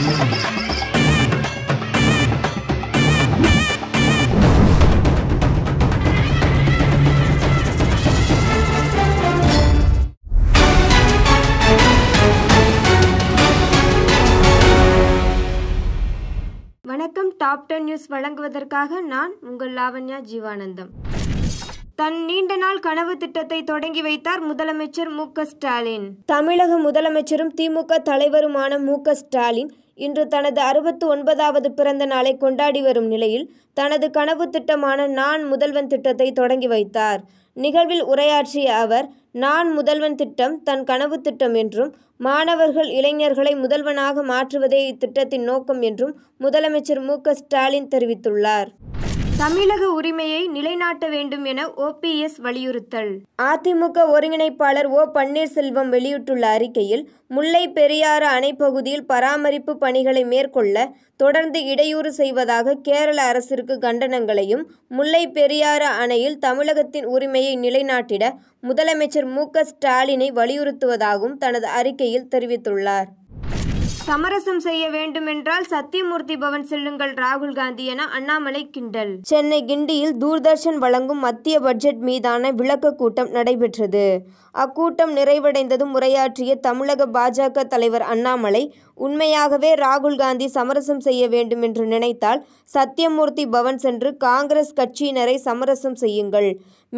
வணக்கம் top ten news வழங்குவதற்காக நான் உங்கள் லாவண்யா ஜீவானந்தம் தன் நீண்ட நாள் கனவு திட்டத்தை தொடங்கி வைத்தார் முதலமைச்சர் மு ஸ்டாலின் தமிழக முதலமைச்சரும் திமுக தலைவருமான மு ஸ்டாலின் இன்று தனது அறுபத்து ஒன்பதாவது பிறந்த நாளை கொண்டாடி வரும் நிலையில் தனது கனவு திட்டமான நான் முதல்வன் திட்டத்தை தொடங்கி வைத்தார் நிகழ்வில் உரையாற்றிய அவர் நான் முதல்வன் திட்டம் தன் கனவு திட்டம் என்றும் மாணவர்கள் இளைஞர்களை முதல்வனாக மாற்றுவதே இத்திட்டத்தின் நோக்கம் என்றும் முதலமைச்சர் மு ஸ்டாலின் தெரிவித்துள்ளார் தமிழக உரிமையை நிலைநாட்ட வேண்டும் என ஓபிஎஸ் வலியுறுத்தல் அதிமுக ஒருங்கிணைப்பாளர் ஓ பன்னீர்செல்வம் வெளியிட்டுள்ள அறிக்கையில் முல்லை பெரியாறு அணை பகுதியில் பராமரிப்பு பணிகளை மேற்கொள்ள தொடர்ந்து இடையூறு செய்வதாக கேரள அரசிற்கு கண்டனங்களையும் முல்லை பெரியாறு அணையில் தமிழகத்தின் உரிமையை நிலைநாட்டிட முதலமைச்சர் மு ஸ்டாலினை வலியுறுத்துவதாகவும் தனது அறிக்கையில் தெரிவித்துள்ளார் சமரசம் செய்ய வேண்டுமென்றால் சத்தியமூர்த்தி பவன் செல்லுங்கள் ராகுல் காந்தி என அண்ணாமலை கிண்டல் சென்னை கிண்டியில் தூர்தர்ஷன் வழங்கும் மத்திய பட்ஜெட் மீதான விளக்க கூட்டம் நடைபெற்றது அக்கூட்டம் நிறைவடைந்ததும் உரையாற்றிய தமிழக பாஜக தலைவர் அண்ணாமலை உண்மையாகவே ராகுல் காந்தி சமரசம் செய்ய வேண்டும் என்று நினைத்தால் சத்தியமூர்த்தி பவன் சென்று காங்கிரஸ் கட்சியினரை சமரசம் செய்யுங்கள்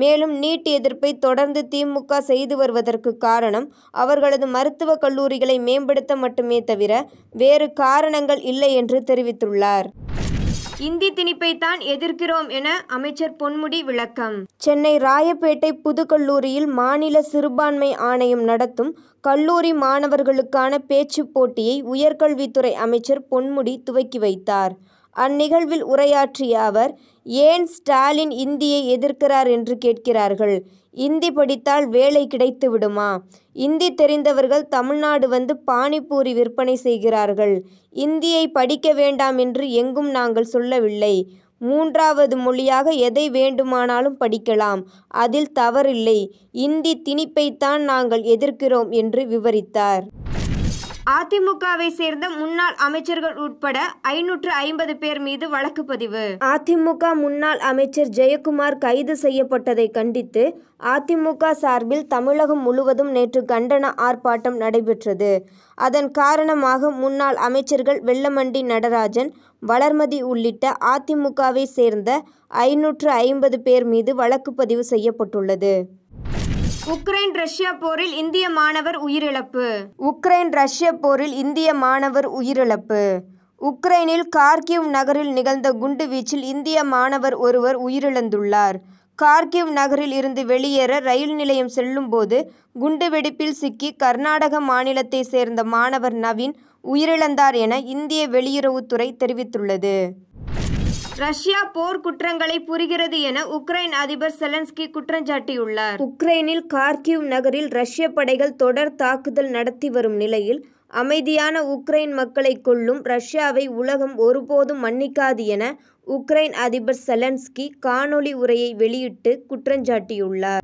மேலும் நீட் எதிர்ப்பை தொடர்ந்து திமுக செய்து வருவதற்கு காரணம் அவர்களது மருத்துவக் கல்லூரிகளை மேம்படுத்த மட்டுமே தவிர வேறு காரணங்கள் இல்லை என்று தெரிவித்துள்ளார் இந்தி திணிப்பைத்தான் எதிர்க்கிறோம் என அமைச்சர் பொன்முடி விளக்கம் சென்னை ராயப்பேட்டை புதுக்கல்லூரியில் மாநில சிறுபான்மை ஆணையம் நடத்தும் கல்லூரி மாணவர்களுக்கான பேச்சு போட்டியை உயர்கல்வித்துறை அமைச்சர் பொன்முடி துவக்கி வைத்தார் அந்நிகழ்வில் உரையாற்றிய அவர் ஏன் ஸ்டாலின் இந்தியை எதிர்க்கிறார் என்று கேட்கிறார்கள் இந்தி படித்தால் வேலை கிடைத்து விடுமா இந்தி தெரிந்தவர்கள் தமிழ்நாடு வந்து பானிபூரி விற்பனை செய்கிறார்கள் இந்தியை படிக்க வேண்டாம் என்று எங்கும் நாங்கள் சொல்லவில்லை மூன்றாவது மொழியாக எதை வேண்டுமானாலும் படிக்கலாம் அதில் தவறில்லை இந்தி திணிப்பைத்தான் நாங்கள் எதிர்க்கிறோம் என்று விவரித்தார் அதிமுகவை சேர்ந்த முன்னாள் அமைச்சர்கள் உட்பட ஐநூற்று ஐம்பது பேர் மீது வழக்கு பதிவு அதிமுக முன்னாள் அமைச்சர் ஜெயக்குமார் கைது செய்யப்பட்டதை கண்டித்து அதிமுக சார்பில் தமிழகம் முழுவதும் நேற்று கண்டன ஆர்ப்பாட்டம் நடைபெற்றது அதன் காரணமாக முன்னாள் அமைச்சர்கள் வெள்ளமண்டி நடராஜன் வளர்மதி உள்ளிட்ட அதிமுகவை சேர்ந்த ஐநூற்று ஐம்பது பேர் மீது வழக்கு பதிவு செய்யப்பட்டுள்ளது உக்ரைன் ரஷ்யா போரில் இந்திய மாணவர் உயிரிழப்பு உக்ரைன் ரஷ்ய போரில் இந்திய மாணவர் உயிரிழப்பு உக்ரைனில் கார்கிவ் நகரில் நிகழ்ந்த குண்டு வீச்சில் இந்திய மாணவர் ஒருவர் உயிரிழந்துள்ளார் கார்கிவ் நகரில் இருந்து வெளியேற ரயில் நிலையம் செல்லும்போது குண்டுவெடிப்பில் சிக்கி கர்நாடக மாநிலத்தை சேர்ந்த மாணவர் நவீன் உயிரிழந்தார் என இந்திய வெளியுறவுத்துறை தெரிவித்துள்ளது ரஷ்யா போர் குற்றங்களை புரிகிறது என உக்ரைன் அதிபர் செலன்ஸ்கி குற்றம் சாட்டியுள்ளார் உக்ரைனில் கார்கிவ் நகரில் ரஷ்ய படைகள் தொடர் தாக்குதல் நடத்தி வரும் நிலையில் அமைதியான உக்ரைன் மக்களை கொள்ளும் ரஷ்யாவை உலகம் ஒருபோதும் மன்னிக்காது என உக்ரைன் அதிபர் செலன்ஸ்கி காணொலி உரையை வெளியிட்டு குற்றஞ்சாட்டியுள்ளார்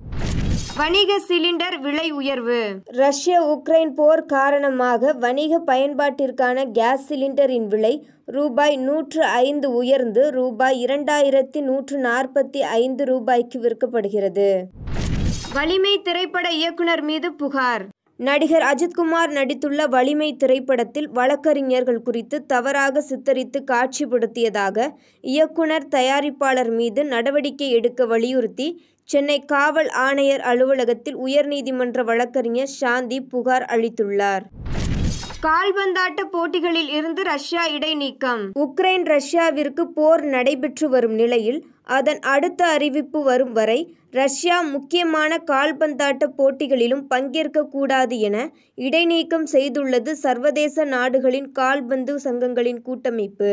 வணிக சிலிண்டர் விலை உயர்வு ரஷ்ய உக்ரைன் போர் காரணமாக வணிக பயன்பாட்டிற்கான கேஸ் சிலிண்டரின் விலை ரூபாய் நூற்று ஐந்து உயர்ந்து ரூபாய் இரண்டாயிரத்தி நூற்று நாற்பத்தி ஐந்து ரூபாய்க்கு விற்கப்படுகிறது வலிமை திரைப்பட இயக்குனர் மீது புகார் நடிகர் அஜித்குமார் நடித்துள்ள வலிமை திரைப்படத்தில் வழக்கறிஞர்கள் குறித்து தவறாக சித்தரித்து காட்சிப்படுத்தியதாக இயக்குனர் தயாரிப்பாளர் மீது நடவடிக்கை எடுக்க வலியுறுத்தி சென்னை காவல் ஆணையர் அலுவலகத்தில் உயர்நீதிமன்ற வழக்கறிஞர் சாந்தி புகார் அளித்துள்ளார் கால்பந்தாட்ட போட்டிகளில் இருந்து ரஷ்யா இடைநீக்கம் உக்ரைன் ரஷ்யாவிற்கு போர் நடைபெற்று வரும் நிலையில் அதன் அடுத்த அறிவிப்பு வரும் வரை ரஷ்யா முக்கியமான கால்பந்தாட்ட போட்டிகளிலும் பங்கேற்கக்கூடாது என இடைநீக்கம் செய்துள்ளது சர்வதேச நாடுகளின் கால்பந்து சங்கங்களின் கூட்டமைப்பு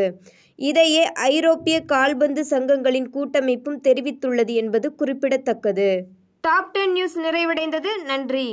இதையே ஐரோப்பிய கால்பந்து சங்கங்களின் கூட்டமைப்பும் தெரிவித்துள்ளது என்பது குறிப்பிடத்தக்கது டாப் டென் நியூஸ் நிறைவடைந்தது நன்றி